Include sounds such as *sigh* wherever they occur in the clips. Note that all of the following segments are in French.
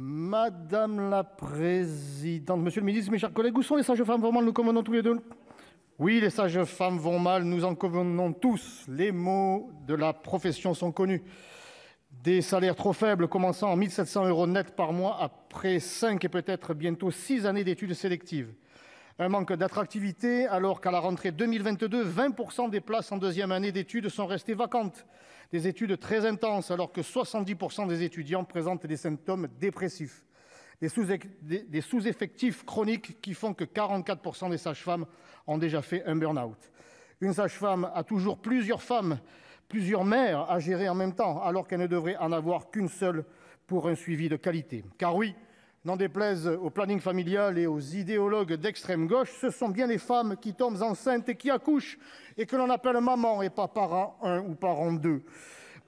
Madame la présidente, monsieur le ministre, mes chers collègues, où sont les sages-femmes Vraiment, nous convenons tous les deux Oui, les sages-femmes vont mal, nous en convenons tous. Les mots de la profession sont connus. Des salaires trop faibles, commençant en 1700 euros net par mois après 5 et peut-être bientôt 6 années d'études sélectives un manque d'attractivité, alors qu'à la rentrée 2022, 20 des places en deuxième année d'études sont restées vacantes, des études très intenses, alors que 70 des étudiants présentent des symptômes dépressifs, des sous-effectifs chroniques qui font que 44 des sages-femmes ont déjà fait un burn-out. Une sage-femme a toujours plusieurs femmes, plusieurs mères à gérer en même temps, alors qu'elle ne devrait en avoir qu'une seule pour un suivi de qualité. Car oui, N'en déplaise au planning familial et aux idéologues d'extrême gauche, ce sont bien les femmes qui tombent enceintes et qui accouchent, et que l'on appelle maman et pas parent un ou parent deux.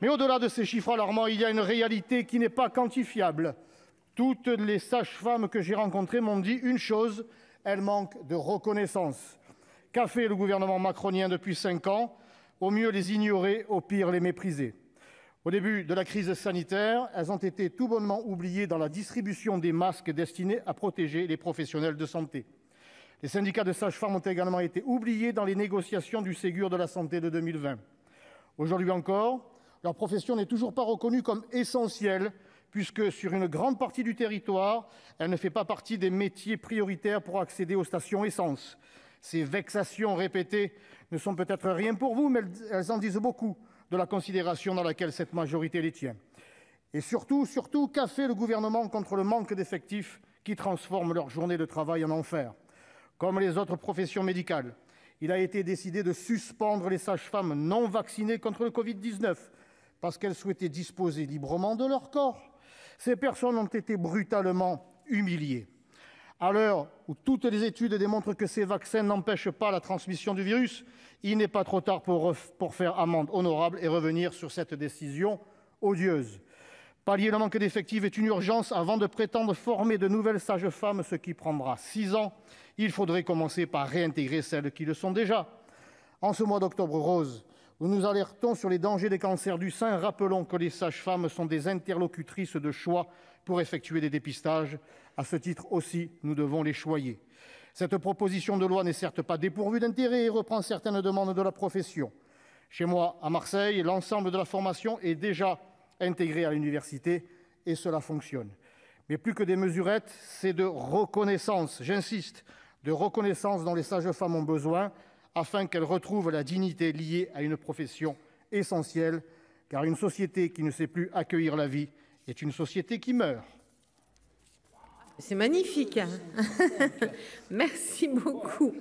Mais au-delà de ces chiffres alarmants, il y a une réalité qui n'est pas quantifiable. Toutes les sages-femmes que j'ai rencontrées m'ont dit une chose, elles manquent de reconnaissance. Qu'a fait le gouvernement macronien depuis cinq ans Au mieux les ignorer, au pire les mépriser. Au début de la crise sanitaire, elles ont été tout bonnement oubliées dans la distribution des masques destinés à protéger les professionnels de santé. Les syndicats de sages-femmes ont également été oubliés dans les négociations du Ségur de la santé de 2020. Aujourd'hui encore, leur profession n'est toujours pas reconnue comme essentielle, puisque sur une grande partie du territoire, elle ne fait pas partie des métiers prioritaires pour accéder aux stations essence. Ces vexations répétées ne sont peut-être rien pour vous, mais elles en disent beaucoup de la considération dans laquelle cette majorité les tient Et surtout, qu'a fait le Gouvernement contre le manque d'effectifs qui transforme leur journée de travail en enfer Comme les autres professions médicales, il a été décidé de suspendre les sages-femmes non vaccinées contre le covid-19, parce qu'elles souhaitaient disposer librement de leur corps. Ces personnes ont été brutalement humiliées. À l'heure où toutes les études démontrent que ces vaccins n'empêchent pas la transmission du virus, il n'est pas trop tard pour faire amende honorable et revenir sur cette décision odieuse. Pallier le manque d'effectifs est une urgence. Avant de prétendre former de nouvelles sages-femmes, ce qui prendra six ans, il faudrait commencer par réintégrer celles qui le sont déjà. En ce mois d'octobre rose, nous nous alertons sur les dangers des cancers du sein, rappelons que les sages-femmes sont des interlocutrices de choix pour effectuer des dépistages. À ce titre aussi, nous devons les choyer. Cette proposition de loi n'est certes pas dépourvue d'intérêt et reprend certaines demandes de la profession. Chez moi, à Marseille, l'ensemble de la formation est déjà intégrée à l'université et cela fonctionne. Mais plus que des mesurettes, c'est de reconnaissance, j'insiste, de reconnaissance dont les sages-femmes ont besoin afin qu'elle retrouve la dignité liée à une profession essentielle, car une société qui ne sait plus accueillir la vie est une société qui meurt. C'est magnifique. Hein. *laughs* Merci beaucoup.